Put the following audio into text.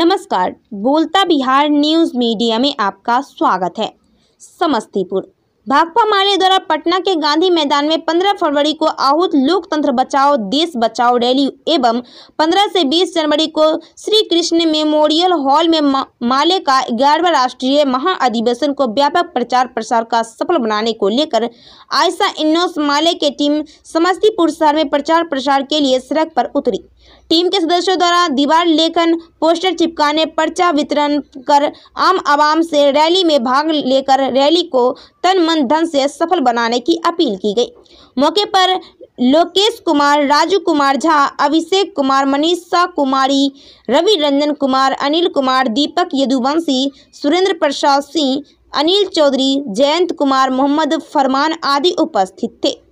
नमस्कार बोलता Bihar news media में आपका स्वागत है समस्तीपुर भाकपा माले द्वारा पटना के गांधी मैदान में 15 फरवरी को आहूत लोकतंत्र बचाओ देश बचाओ रैली एवं 15 से 20 जनवरी को श्री कृष्ण मेमोरियल हॉल में माले का ग्यारहवा राष्ट्रीय महाअधिवेशन को व्यापक प्रचार प्रसार का सफल बनाने को लेकर आयसा इन्नोस माले के टीम समस्तीपुर शहर में प्रचार प्रसार के लिए सड़क पर उतरी टीम के सदस्यों द्वारा दीवार लेखन पोस्टर चिपकाने पर्चा वितरण कर आम आवाम से रैली में भाग लेकर रैली को तन मन धन से सफल बनाने की अपील की गई मौके पर लोकेश कुमार राजू कुमार झा अभिषेक कुमार मनीषा कुमारी रवि रंजन कुमार अनिल कुमार दीपक यदुवंशी सुरेंद्र प्रसाद सिंह अनिल चौधरी जयंत कुमार मोहम्मद फरमान आदि उपस्थित थे